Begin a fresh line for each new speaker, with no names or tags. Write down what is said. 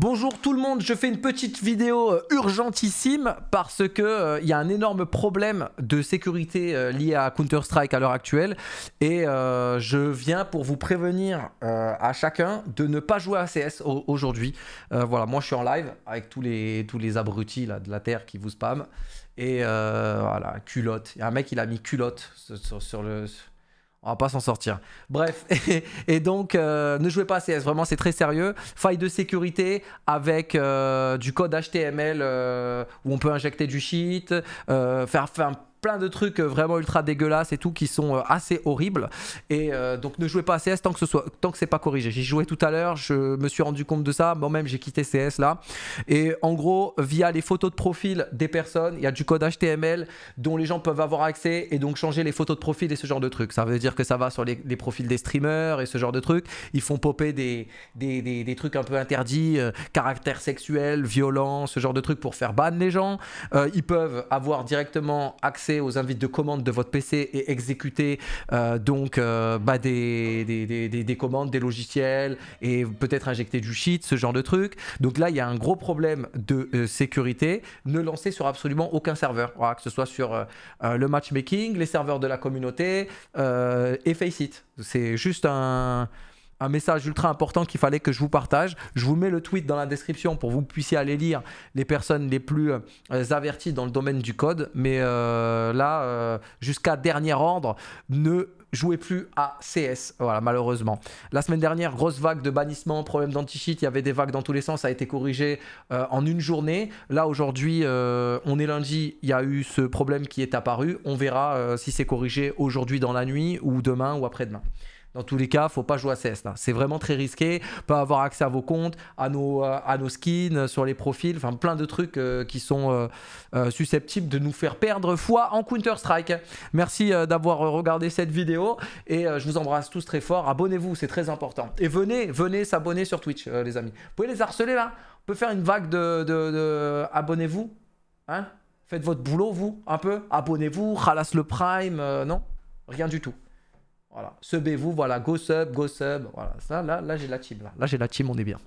Bonjour tout le monde, je fais une petite vidéo euh, urgentissime parce que euh, il y a un énorme problème de sécurité euh, lié à Counter-Strike à l'heure actuelle et je viens pour vous prévenir à chacun de ne pas jouer à CS aujourd'hui. voilà, moi je suis en live avec tous les, tous les abrutis de la terre qui vous spamment et voilà, culotte. Il y a un mec il a mis culotte sur, sur le on va pas s'en sortir. Bref, et, donc euh, ne jouez pas à CS, vraiment c'est très sérieux. Faille de sécurité avec euh, du code HTML euh, où on peut injecter du shit, faire, faire, plein de trucs euh, vraiment ultra dégueulasses et tout qui sont euh, assez horribles. Et euh, donc ne jouez pas à CS tant que ce soit tant que c'est pas corrigé. J'y jouais tout à l'heure, je me suis rendu compte de ça. Moi-même j'ai quitté CS là. Et en gros, via les photos de profil des personnes, il y a du code HTML dont les gens peuvent avoir accès et donc changer les photos de profil et ce genre de trucs. Ça veut dire que ça va sur les, profils des streamers et ce genre de trucs. Ils font popper des, des, des, trucs un peu interdits, caractères caractère sexuel, violent, ce genre de trucs pour faire ban les gens. ils peuvent avoir directement accès aux invites de commande de votre PC et exécuter euh, donc euh, bah, des, des, des, des, commandes, des logiciels et peut-être injecter du shit ce genre de truc. Donc là, il y a un gros problème de euh, sécurité. Ne lancez sur absolument aucun serveur, que ce soit sur le matchmaking, les serveurs de la communauté et Faceit. C'est juste un un message ultra important qu'il fallait que je vous partage. Je vous mets le tweet dans la description pour que vous puissiez aller lire les personnes les plus euh, averties dans le domaine du code. Mais euh, là, euh, jusqu'à dernier ordre, ne jouez plus à CS. Voilà, malheureusement. La semaine dernière, grosse vague de bannissement, problème d'anti-cheat, il y avait des vagues dans tous les sens, ça a été corrigé en une journée. Là, aujourd'hui, on est lundi, il y a eu ce problème qui est apparu. On verra si c'est corrigé aujourd'hui dans la nuit ou demain ou après-demain. Dans tous les cas, faut pas jouer à CS. C'est vraiment très risqué. Pas avoir accès à vos comptes, à nos, euh, à nos skins, euh, sur les profils, enfin plein de trucs euh, qui sont susceptibles de nous faire perdre foi en Counter-Strike. Merci d'avoir regardé cette vidéo et je vous embrasse tous très fort. Abonnez-vous, c'est très important. Et venez, venez s'abonner sur Twitch, les amis. Vous pouvez les harceler là On peut faire une vague de, abonnez-vous. Hein Faites votre boulot, vous, un peu. Abonnez-vous, ralasse le prime, non Rien du tout. Voilà. Subez-vous, voilà, go sub, go sub. Voilà, ça, là, là j'ai la team. Là, j'ai la team, on est bien.